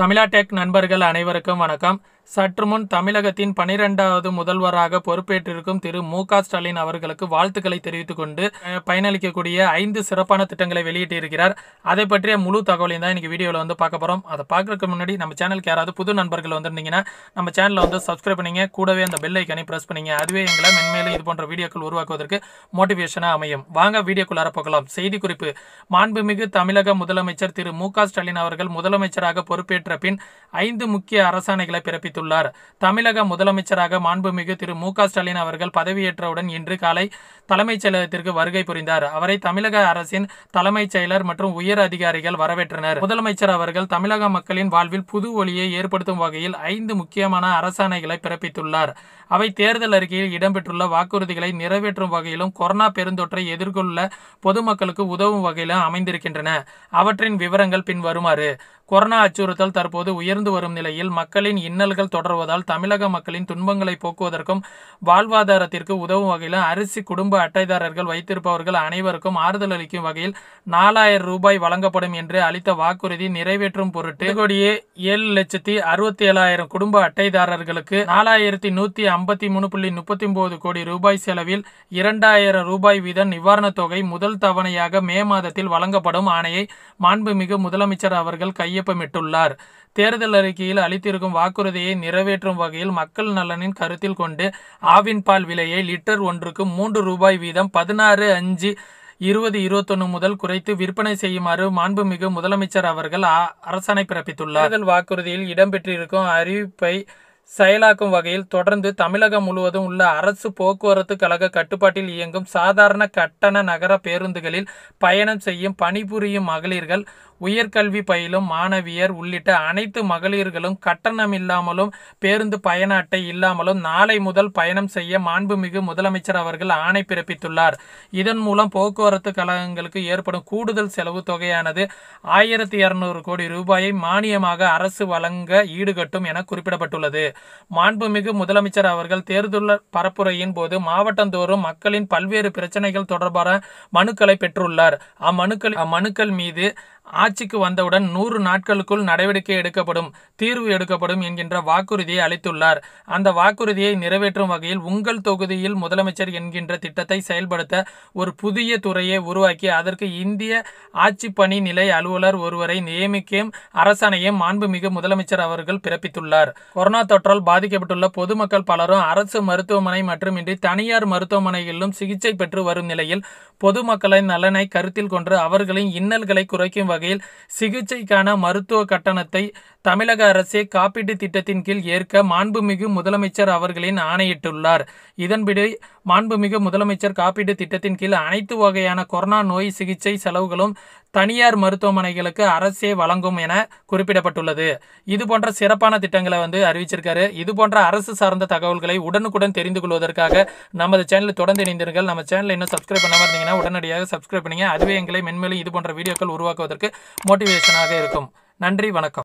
தமிழா டெக் நண்பர்கள் அனைவருக்கும் வணக்கம் சற்று முன் தமிழகத்தின் பனிரெண்டாவது முதல்வராக பொறுப்பேற்றிருக்கும் திரு மு ஸ்டாலின் அவர்களுக்கு வாழ்த்துக்களை தெரிவித்துக் கொண்டு பயனளிக்கக்கூடிய ஐந்து சிறப்பான திட்டங்களை வெளியிட்டிருக்கிறார் அதை பற்றிய முழு தகவலையும் தான் இன்னைக்கு வீடியோவில் வந்து பார்க்க போகிறோம் அதை பார்க்கறதுக்கு முன்னாடி நம்ம சேனலுக்கு யாராவது புது நண்பர்கள் வந்திருந்தீங்கன்னா நம்ம சேனலை வந்து சப்ஸ்கிரைப் பண்ணிங்க கூடவே அந்த பெல் ஐக்கனை ப்ரெஸ் பண்ணிங்க அதுவே எங்களை மென்மேலும் இது போன்ற வீடியோக்கள் உருவாக்குவதற்கு மோட்டிவேஷனாக அமையும் வாங்க வீடியோக்குள்ளார போகலாம் செய்தி குறிப்பு மாண்புமிகு தமிழக முதலமைச்சர் திரு மு ஸ்டாலின் அவர்கள் முதலமைச்சராக பொறுப்பேற்ற பின் ஐந்து முக்கிய அரசாணைகளை பிறப்பித்து தெரிவித்துள்ளார் தமிழக முதலமைச்சராக மாண்புமிகு திரு மு ஸ்டாலின் அவர்கள் பதவியேற்றவுடன் இன்று காலை தலைமைச் செயலகத்திற்கு வருகை புரிந்தார் அவரை தமிழக அரசின் தலைமைச் செயலர் மற்றும் உயர் அதிகாரிகள் வரவேற்றனர் முதலமைச்சர் அவர்கள் தமிழக மக்களின் வாழ்வில் புது ஒளியை ஏற்படுத்தும் வகையில் ஐந்து முக்கியமான அரசாணைகளை பிறப்பித்துள்ளார் அவை தேர்தல் அறிக்கையில் இடம்பெற்றுள்ள வாக்குறுதிகளை நிறைவேற்றும் வகையிலும் கொரோனா பெருந்தொற்றை எதிர்கொள்ள பொதுமக்களுக்கு உதவும் வகையிலும் அமைந்திருக்கின்றன அவற்றின் விவரங்கள் பின்வருமாறு கொரோனா அச்சுறுத்தல் தற்போது உயர்ந்து வரும் நிலையில் மக்களின் இன்னல்கள் தொடர்வதால் தமிழக மக்களின் துன்பங்களை போக்குவதற்கும் வாழ்வாதாரத்திற்கு உதவும் வகையில் அரிசி குடும்ப அட்டைதாரர்கள் வைத்திருப்பவர்கள் அனைவருக்கும் ஆறுதல் அளிக்கும் வகையில் நாலாயிரம் ரூபாய் வழங்கப்படும் என்று அளித்த வாக்குறுதி நிறைவேற்றும் பொருட்டு கோடியே ஏழு லட்சத்தி அறுபத்தி ஏழாயிரம் குடும்ப அட்டைதாரர்களுக்கு நாலாயிரத்தி நூத்தி ஐம்பத்தி மூணு புள்ளி முப்பத்தி ஒன்பது கோடி ரூபாய் செலவில் இரண்டாயிரம் ரூபாய் வீத நிவாரணத் தொகை முதல் தவணையாக மே மாதத்தில் வழங்கப்படும் ஆணையை மாண்புமிகு முதலமைச்சர் அவர்கள் கையில் கையொப்பமிட்டுள்ளார் தேர்தல் அறிக்கையில் அளித்திருக்கும் வாக்குறுதியை நிறைவேற்றும் வகையில் மக்கள் நலனின் கருத்தில் கொண்டு ஆவின் பால் விலையை லிட்டர் ஒன்றுக்கு மூன்று ரூபாய் வீதம் பதினாறு அஞ்சு இருபது இருபத்தொன்னு முதல் குறைத்து விற்பனை செய்யுமாறு மாண்புமிகு முதலமைச்சர் அவர்கள் அரசாணை பிறப்பித்துள்ளார் தேர்தல் வாக்குறுதியில் இடம்பெற்றிருக்கும் அறிவிப்பை செயலாக்கும் வகையில் தொடர்ந்து தமிழகம் முழுவதும் உள்ள அரசு போக்குவரத்து கழக கட்டுப்பாட்டில் இயங்கும் சாதாரண கட்டண நகர பேருந்துகளில் பயணம் செய்யும் பணிபுரியும் மகளிர்கள் உயர்கல்வி பயிலும் மாணவியர் உள்ளிட்ட அனைத்து மகளிர்களும் கட்டணம் இல்லாமலும் பேருந்து பயண அட்டை இல்லாமலும் நாளை முதல் பயணம் செய்ய மாண்புமிகு முதலமைச்சர் அவர்கள் ஆணை பிறப்பித்துள்ளார் இதன் மூலம் போக்குவரத்து கழகங்களுக்கு ஏற்படும் கூடுதல் செலவு தொகையானது ஆயிரத்தி இருநூறு கோடி ரூபாயை மானியமாக அரசு வழங்க ஈடுகட்டும் என குறிப்பிடப்பட்டுள்ளது மாண்புமிகு முதலமைச்சர் அவர்கள் தேர்தல் பரப்புரையின் போது மாவட்டந்தோறும் மக்களின் பல்வேறு பிரச்சனைகள் தொடர்பான மனுக்களை பெற்றுள்ளார் அம்மனுக்கள் அம்மனுக்கள் மீது ஆட்சிக்கு வந்தவுடன் நூறு நாட்களுக்குள் நடவடிக்கை எடுக்கப்படும் தீர்வு எடுக்கப்படும் என்கின்ற வாக்குறுதியை அளித்துள்ளார் அந்த வாக்குறுதியை நிறைவேற்றும் வகையில் உங்கள் தொகுதியில் முதலமைச்சர் என்கின்ற திட்டத்தை செயல்படுத்த ஒரு புதிய துறையை உருவாக்கி அதற்கு இந்திய ஆட்சி பணி நிலை அலுவலர் ஒருவரை நியமிக்கும் அரசாணையும் மாண்புமிகு முதலமைச்சர் அவர்கள் பிறப்பித்துள்ளார் கொரோனா தொற்றால் பாதிக்கப்பட்டுள்ள பொதுமக்கள் பலரும் அரசு மருத்துவமனை மட்டுமின்றி தனியார் மருத்துவமனைகளிலும் சிகிச்சை பெற்று வரும் நிலையில் பொதுமக்களின் நலனை கருத்தில் கொண்டு அவர்களின் இன்னல்களை குறைக்கும் வகையில் சிகிச்சைக்கான மருத்துவ கட்டணத்தை தமிழக அரசே காப்பீட்டு திட்டத்தின் கீழ் ஏற்க மாண்புமிகு முதலமைச்சர் அவர்களின் ஆணையிட்டுள்ளார் இதன்படி மாண்புமிகு முதலமைச்சர் காப்பீட்டு திட்டத்தின் கீழ் அனைத்து வகையான கொரோனா நோய் சிகிச்சை செலவுகளும் தனியார் மருத்துவமனைகளுக்கு அரசே வழங்கும் என குறிப்பிடப்பட்டுள்ளது இது போன்ற சிறப்பான திட்டங்களை வந்து அறிவிச்சிருக்காரு இது போன்ற அரசு சார்ந்த தகவல்களை உடனுக்குடன் தெரிந்து கொள்வதற்காக நமது சேனல் தொடர்ந்து இணைந்தீர்கள் நம்ம சேனல் இன்னும் சப்ஸ்கிரைப் பண்ணாமல் இருந்தீங்கன்னா உடனடியாக சப்ஸ்கிரைப் பண்ணுங்க அதுவே எங்களை மென்மேலும் இது போன்ற வீடியோக்கள் உருவாக்குவதற்கு மோட்டிவேஷனாக இருக்கும் நன்றி வணக்கம்